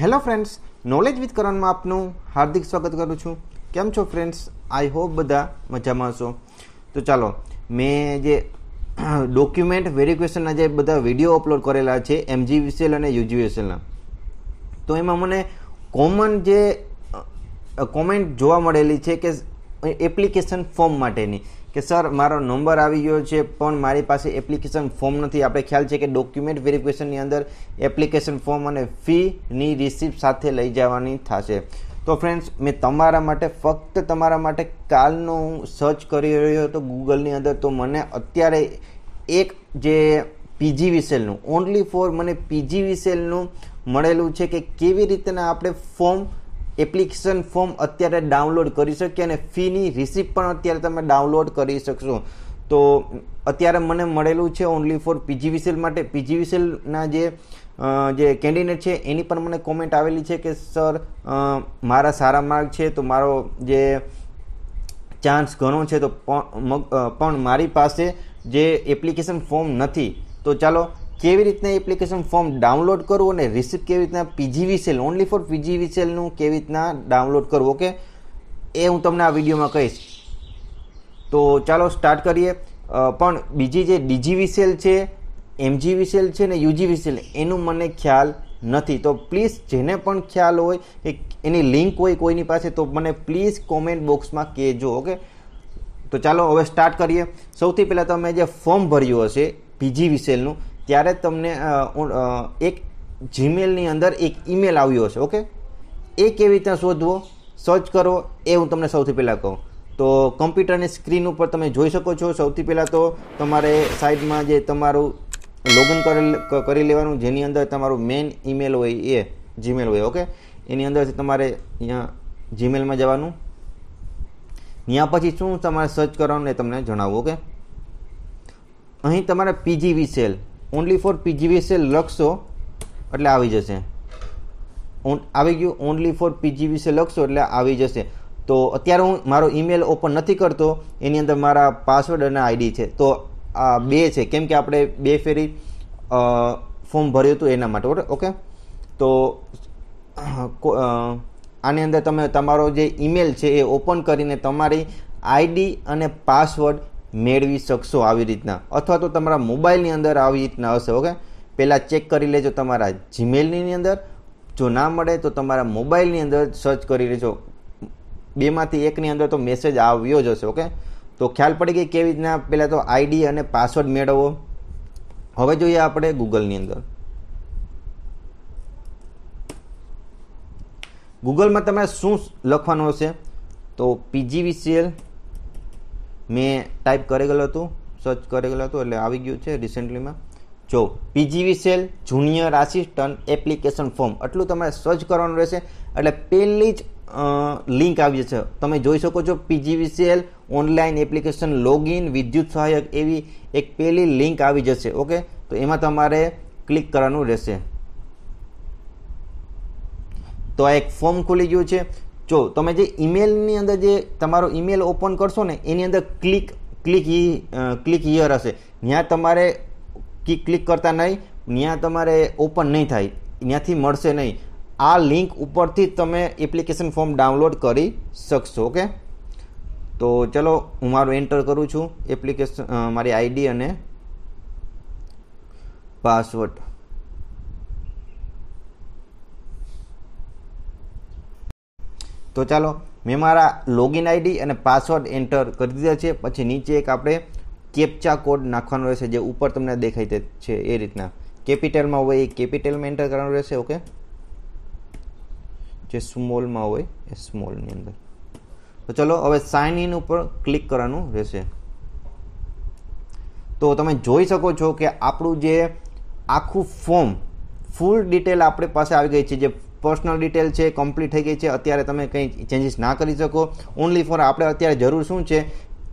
hello friends knowledge with કરણમાં આપનું હાર્દિક સ્વાગત કરું છું કેમ છો ફ્રેન્ડ્સ આઈ હોપ બધા મજામાં હશો તો ચાલો મેં જે ડોક્યુમેન્ટ વેરિફિકેશનના જે બધા વિડીયો અપલોડ કરેલા છે એમજીવીસીએલ અને યુજીવીસીએલના તો એમાં મને કોમન જે કોમેન્ટ જોવા મળેલી છે કે એપ્લિકેશન ફોર્મ માટેની કે સર મારો નંબર આવી ગયો છે પણ મારી પાસે એપ્લિકેશન ફોર્મ નથી આપણે ખ્યાલ છે કે ડોક્યુમેન્ટ વેરિફિકેશનની અંદર એપ્લિકેશન ફોર્મ અને ફીની રિસિપ્ટ સાથે લઈ જવાની થશે તો ફ્રેન્ડ્સ મેં તમારા માટે ફક્ત તમારા માટે કાલનો હું સર્ચ કરી રહ્યો હતો ગૂગલની અંદર તો મને અત્યારે એક જે પીજી વિસેલનું ઓનલી ફોર મને પીજી વિસેલનું મળેલું છે કે કેવી રીતના આપણે ફોર્મ એપ્લિકેશન ફોર્મ અત્યારે ડાઉનલોડ કરી શકીએ અને ફીની રિસિપ્ટ પણ અત્યારે તમે ડાઉનલોડ કરી શકશો તો અત્યારે મને મળેલું છે ઓનલી ફોર પીજી પીજીવીસીએલ માટે પીજી પીજીવીસીએલના જે જે કેન્ડિડેટ છે એની પણ મને કોમેન્ટ આવેલી છે કે સર મારા સારા માર્ક છે તો મારો જે ચાન્સ ઘણો છે તો પણ મારી પાસે જે એપ્લિકેશન ફોર્મ નથી તો ચાલો કેવી રીતના એપ્લિકેશન ફોર્મ ડાઉનલોડ કરવું અને રિસિપ્ટ કેવી રીતના પીજીવી સેલ ઓનલી ફોર પીજીવી સેલનું કેવી રીતના ડાઉનલોડ કરવું ઓકે એ હું તમને આ વિડીયોમાં કહીશ તો ચાલો સ્ટાર્ટ કરીએ પણ બીજી જે ડીજીવી સેલ છે એમજીવી સેલ છે ને યુજીવી સેલ એનું મને ખ્યાલ નથી તો પ્લીઝ જેને પણ ખ્યાલ હોય કે એની લિંક હોય કોઈની પાસે તો મને પ્લીઝ કોમેન્ટ બોક્સમાં કહેજો ઓકે તો ચાલો હવે સ્ટાર્ટ કરીએ સૌથી પહેલાં તમે જે ફોર્મ ભર્યું હશે પીજીવી સેલનું ત્યારે તમને એક જીમેલની અંદર એક ઈમેલ આવ્યો છે ઓકે એ કેવી રીતે શોધવો સર્ચ કરો એ હું તમને સૌથી પહેલાં કહું તો કમ્પ્યુટરની સ્ક્રીન ઉપર તમે જોઈ શકો છો સૌથી પહેલાં તો તમારે સાઈડમાં જે તમારું લોગિન કરી લેવાનું જેની અંદર તમારું મેઇન ઈમેલ હોય એ જીમેલ હોય ઓકે એની અંદર તમારે અહીંયા જીમેલમાં જવાનું ત્યાં પછી શું તમારે સર્ચ કરવાનું એ તમને જણાવું ઓકે અહીં તમારે PGVCL only for PGVSL લખશો એટલે આવી જશે આવી ગયું ઓનલી ફોર પીજી વિશે લખશો એટલે આવી જશે તો અત્યારે હું મારો ઈમેલ ઓપન નથી કરતો એની અંદર મારા પાસવર્ડ અને આઈડી છે તો આ બે છે કેમ કે આપણે બે ફેરી ફોર્મ ભર્યું હતું એના માટે ઓકે તો આની અંદર તમે તમારો જે ઈમેલ છે એ ઓપન કરીને તમારી આઈડી અને પાસવર્ડ મેળવી શકશો આવી રીતના અથવા તો તમારા મોબાઈલની અંદર આવી રીતના હશે ઓકે પહેલાં ચેક કરી લેજો તમારા જીમેલની અંદર જો ના મળે તો તમારા મોબાઈલની અંદર સર્ચ કરી લેજો બેમાંથી એકની અંદર તો મેસેજ આવ્યો જ હશે ઓકે તો ખ્યાલ પડી ગઈ કેવી રીતના પહેલાં તો આઈડી અને પાસવર્ડ મેળવવો હવે જોઈએ આપણે ગૂગલની અંદર ગૂગલમાં તમારે શું લખવાનું હશે તો પીજીવીસીએલ મેં ટાઈપ કરેલું હતું સર્ચ કરેલું હતું એટલે આવી ગયું છે રિસેન્ટલીમાં જો PGVCL junior assistant application form આટલું તમારે સર્ચ કરવાનું રહેશે એટલે પહેલી જ લિંક આવી જશે તમે જોઈ શકો છો PGVCL online application login વિદ્યુત સહાયક એવી એક પહેલી લિંક આવી જશે ઓકે તો એમાં તમારે ક્લિક કરવાનું રહેશે તો આ એક ફોર્મ ખુલી ગયું છે જો તમે જે ઈમેલની અંદર જે તમારો ઈમેલ ઓપન કરશો ને એની અંદર ક્લિક ક્લિક ઈ ક્લિક હિયર હશે ત્યાં તમારે ક્લિક કરતા નહીં ત્યાં તમારે ઓપન નહીં થાય ત્યાંથી મળશે નહીં આ લિંક ઉપરથી તમે એપ્લિકેશન ફોર્મ ડાઉનલોડ કરી શકશો ઓકે તો ચલો હું મારું એન્ટર કરું છું એપ્લિકેશન મારી આઈડી અને પાસવર્ડ તો ચાલો મેં મારા લોગિન આઈડી અને પાસવર્ડ એન્ટર કરી દીધા છે પછી નીચે એક આપણે કેપચા કોડ નાખવાનો રહેશે જે ઉપર તમને દેખાઈ દે છે એ રીતના કેપિટલમાં હોય એ કેપિટલમાં એન્ટર કરવાનું રહેશે ઓકે જે સ્મોલમાં હોય એ સ્મોલની અંદર તો ચલો હવે સાઇન ઇન ઉપર ક્લિક કરવાનું રહેશે તો તમે જોઈ શકો છો કે આપણું જે આખું ફોર્મ ફૂલ ડિટેલ આપણી પાસે આવી ગઈ છે જે પર્સનલ ડિટેલ છે કમ્પ્લીટ થઈ ગઈ છે અત્યારે તમે કંઈ ચેન્જીસ ના કરી શકો ઓનલી ફોર આપણે અત્યારે જરૂર શું છે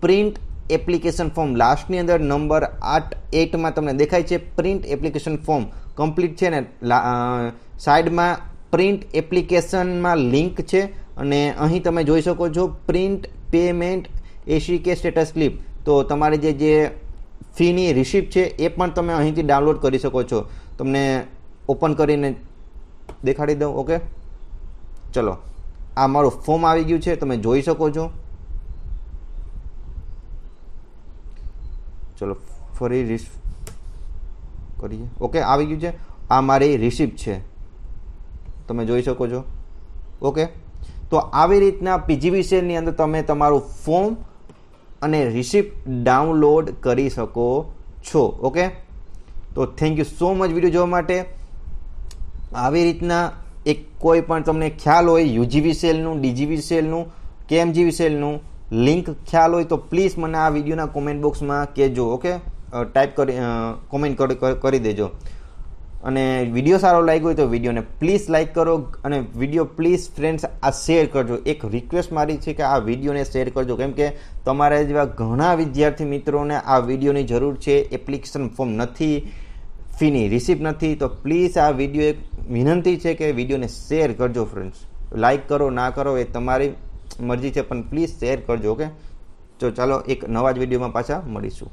પ્રિન્ટ એપ્લિકેશન ફોર્મ લાસ્ટની અંદર નંબર આઠ એટમાં તમને દેખાય છે પ્રિન્ટ એપ્લિકેશન ફોર્મ કમ્પ્લીટ છે ને સાઈડમાં પ્રિન્ટ એપ્લિકેશનમાં લિંક છે અને અહીં તમે જોઈ શકો છો પ્રિન્ટ પેમેન્ટ એસી કે સ્ટેટસ સ્લીપ તો તમારી જે જે ફીની રિસિપ્ટ છે એ પણ તમે અહીંથી ડાઉનલોડ કરી શકો છો તમને ઓપન કરીને દેખાડી દઉં ઓકે ચલો આ મારું ફોર્મ આવી ગયું છે તમે જોઈ શકો છો ચલો ફરી રિસ કરીએ ઓકે આવી ગયું છે આ મારી રિસિપ્ટ છે તમે જોઈ શકો છો ઓકે તો આવી રીતના પીજીવી સેલની અંદર તમે તમારું ફોર્મ અને રિસિપ્ટ ડાઉનલોડ કરી શકો છો ઓકે તો thank you so much video જોવા માટે આવી રીતના એક કોઈ પણ તમને ખ્યાલ હોય યુજીવી સેલનું ડીજીવી સેલનું કે એમજીવી સેલનું લિંક ખ્યાલ હોય તો પ્લીઝ મને આ વિડીયોના કોમેન્ટ બોક્સમાં કહેજો ઓકે ટાઈપ કરી કોમેન્ટ કરી દેજો અને વિડીયો સારો લાગ્યો હોય તો વિડીયોને પ્લીઝ લાઇક કરો અને વિડીયો પ્લીઝ ફ્રેન્ડ્સ આ શેર કરજો એક રિક્વેસ્ટ મારી છે કે આ વિડીયોને શેર કરજો કેમ કે તમારા જેવા ઘણા વિદ્યાર્થી મિત્રોને આ વિડીયોની જરૂર છે એપ્લિકેશન ફોર્મ નથી ફીની રિસિપ્ટ નથી તો પ્લીઝ આ વિડીયો એક વિનંતી છે કે વિડીયોને શેર કરજો ફ્રેન્ડ્સ લાઇક કરો ના કરો એ તમારી મરજી છે પણ પ્લીઝ શેર કરજો ઓકે તો ચાલો એક નવા જ વિડીયોમાં પાછા મળીશું